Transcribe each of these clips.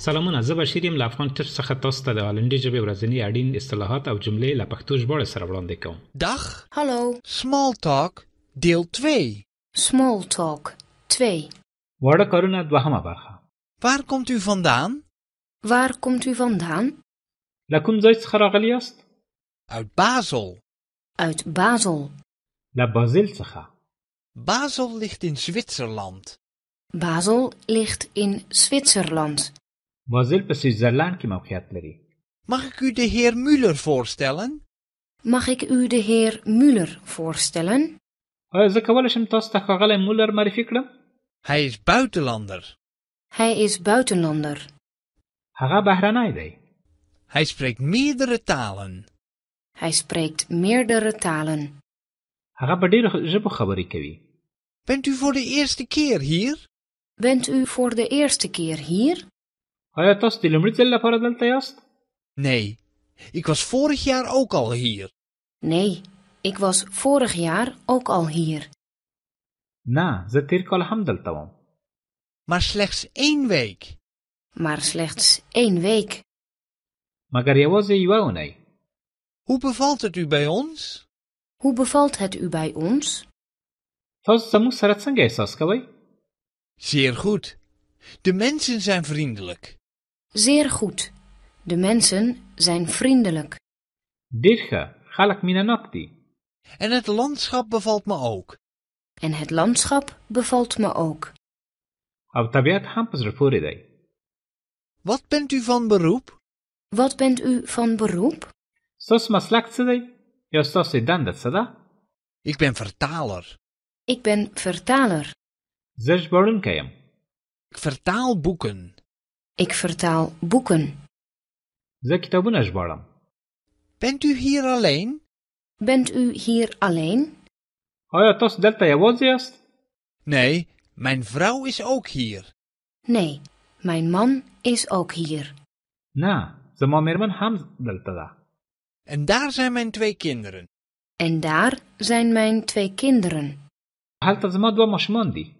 سلامونه زه بشیر یم له افغان ټر څخه تاسو ته د هالندي ژبې ورځنی اړین اصطلاحات او جملې له پښتو dag hallo small talk deel 2 small talk 2 وړه کارونه دوهمه برخه Waar komt u vandaan? Waar komt u vandaan? La cum ځای څخه راغلی یاست؟ Uit Basel. Uit Basel. La Basel څخه. Basel ligt in Zwitserland. Basel ligt in Zwitserland. Mozil په سویټزرلند کې موقعیت لري. Mag ik u de heer Müller voorstellen? Mag ik u de heer Muller voorstellen? ایا زه کولی شم تاسو ته ښاغلی مولر معرفي کړم؟ Hij is buitenlander. Hij is buitenlander. هغه بهرنی Hij spreekt meerdere talen. Hij spreekt meerdere talen. هغه په ډېرو ژبو خبرې کوي. Bent u voor de eerste keer hier? Bent u voor de eerste keer hier? Had je tas die voor Nee, ik was vorig jaar ook al hier. Nee, ik was vorig jaar ook al hier. Na, ze tirk al Maar slechts één week. Maar slechts één week. Maar je was je Hoe bevalt het u bij ons? Hoe bevalt het u bij ons? Zeer goed. De mensen zijn vriendelijk. Zeer goed. De mensen zijn vriendelijk. Dirge, galak nakti. En het landschap bevalt me ook. En het landschap bevalt me ook. Avtabiat hampasrafuridai. Wat bent u van beroep? Wat bent u van beroep? Sos maslaktzadai, ja stos e Ik ben vertaler. Ik ben vertaler. Zes borenkayam. Ik vertaal boeken. Ik vertaal boeken. Zekita کتابونه Bent u hier alleen? Bent u hier alleen? Oh delta Nee, mijn vrouw is ook hier. Nee, mijn man is ook hier. Na, ze میرمن هم دلته da. En daar zijn mijn twee kinderen. En daar zijn mijn twee kinderen. Halta زما madwa mashmandi. دي.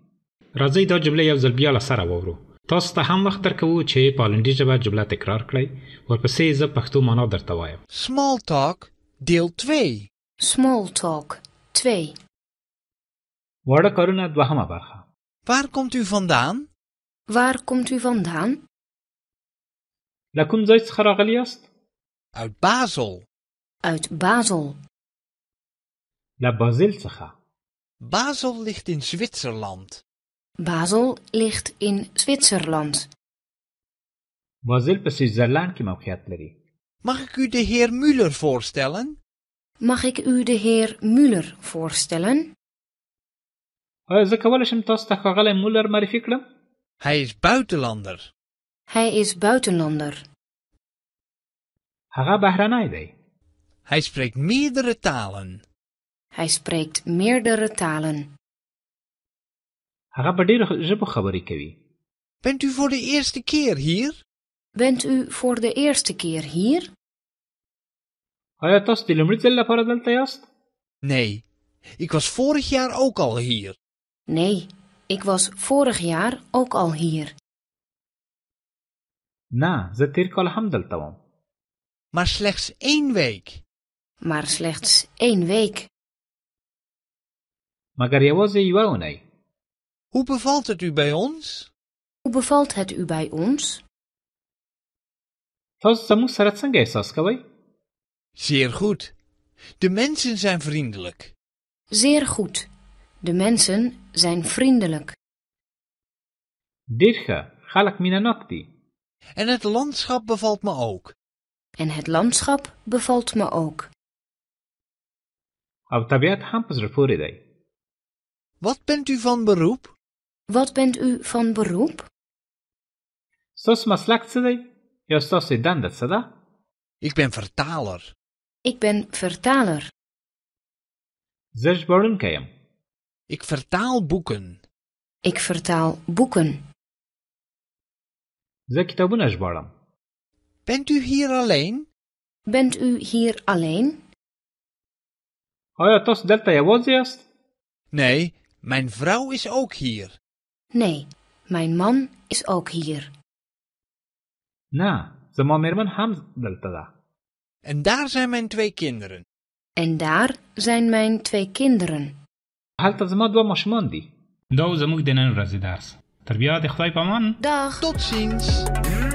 راځئ دا جمله یو Tosta handig der ko che polindija ba jabla tikrar kray war pesay za pachtu manodarta way Small talk deel 2 Smalltalk talk 2 War karuna dwaham apa Far komt u vandaan? Waar komt u vandaan? La kun soy xaraqali ast? Uit Bazel. La Basel cha Basel ligt in Zwitserland Basel ligt in Zwitserland. Mosel په Zwitserland کې Mag ik u de heer Müller voorstellen? Mag ik u de heer Müller voorstellen? ایا is کولی شم تاسو Müller ښاغلی Hij is buitenlander. Hij is buitenlander. Hij spreekt meerdere talen. Hij spreekt meerdere talen. هغه په ژبو خبرې کوي. Bent u voor de eerste keer hier? Bent u voor de eerste keer hier? آیا تاسو د لومړي ځل لپاره Nee, ik was vorig jaar ook al hier. Nee, ik was vorig jaar ook al hier. Na, زه تیر کال هم Maar slechts één week. Maar slechts één week. was یوازې یوه اونۍ. Hoe bevalt het u bij ons? Hoe bevalt het u bij ons? Zeer goed. De mensen zijn vriendelijk. Zeer goed. De mensen zijn vriendelijk. Dirge galak minanakti. En het landschap bevalt me ook. En het landschap bevalt me ook. Wat bent u van beroep? Wat bent u van beroep? Sos maslaktzedij? Ja, sos idandatzeda? Ik ben vertaler. Ik ben vertaler. Zes Ik vertaal boeken. Ik vertaal boeken. Ze kitabunash Bent u hier alleen? Bent u hier alleen? Hoi, tos delta jawozjast? Nee, mijn vrouw is ook hier. Nee, mijn man is ook hier. Na, zaman meer Hamz ham En daar zijn mijn twee kinderen. En daar zijn mijn twee kinderen. Halta tazma dwa mashmandi. Dou zamuk denen razidars. Tarbiyat ikhtai paman. Dag. Tot ziens.